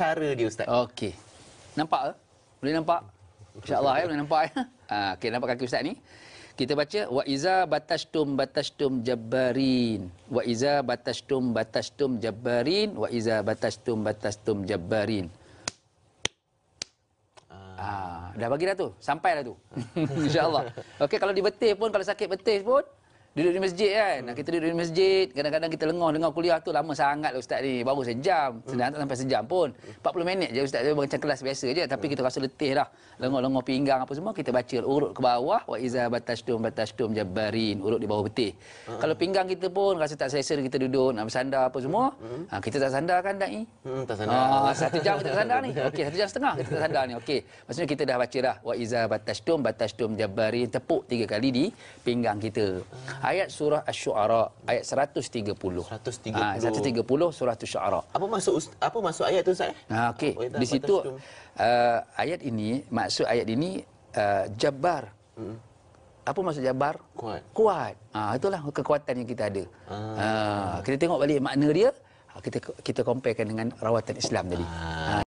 cara dia ustaz. Okey. Nampak eh? Boleh nampak? Insya-Allah ya boleh nampak ya. Ah okey nampak kaki ustaz ni. Kita baca wa iza batashtum batashtum jabbarin wa iza batashtum batashtum jabbarin wa iza batashtum batashtum jabbarin. Ah. ah, dah bagi dah tu. Sampai dah tu. InsyaAllah. Okey, kalau di betis pun, kalau sakit betis pun, Duduk di masjid kan. Hmm. Kita duduk di masjid, kadang-kadang kita lengoh-lengoh kuliah tu lama sangat lah ustaz ni. Baru sejam. Sedang hmm. tak sampai sejam pun. 40 minit je ustaz. Macam kelas biasa je. Tapi hmm. kita rasa letih dah. Lengoh-lengoh pinggang apa semua. Kita baca urut ke bawah. Wa iza batashtum batashtum jabarin. Urut di bawah betih. Hmm. Kalau pinggang kita pun rasa tak selesa kita duduk nak bersandar apa semua. Hmm. Ha, kita tak sandar kan da'i? Hmm, tak ha, sandar. Ah, satu jam kita tak sandar ni. Okey, satu jam setengah kita tak sandar ni. Okey. Maksudnya kita dah baca dah. Wa iza batashtum batashtum jabarin. Tepuk tiga kali di pinggang kita ayat surah Ash-Shu'ara ayat 130 130 ha, 130 surah Ash-Shu'ara. apa maksud apa maksud ayat itu ustaz ha okey di situ uh, ayat ini maksud ayat ini uh, ah, jabar hmm. apa maksud jabar kuat kuat ha itulah kekuatan yang kita ada ha. ha kita tengok balik makna dia kita kita comparekan dengan rawatan Islam tadi ha,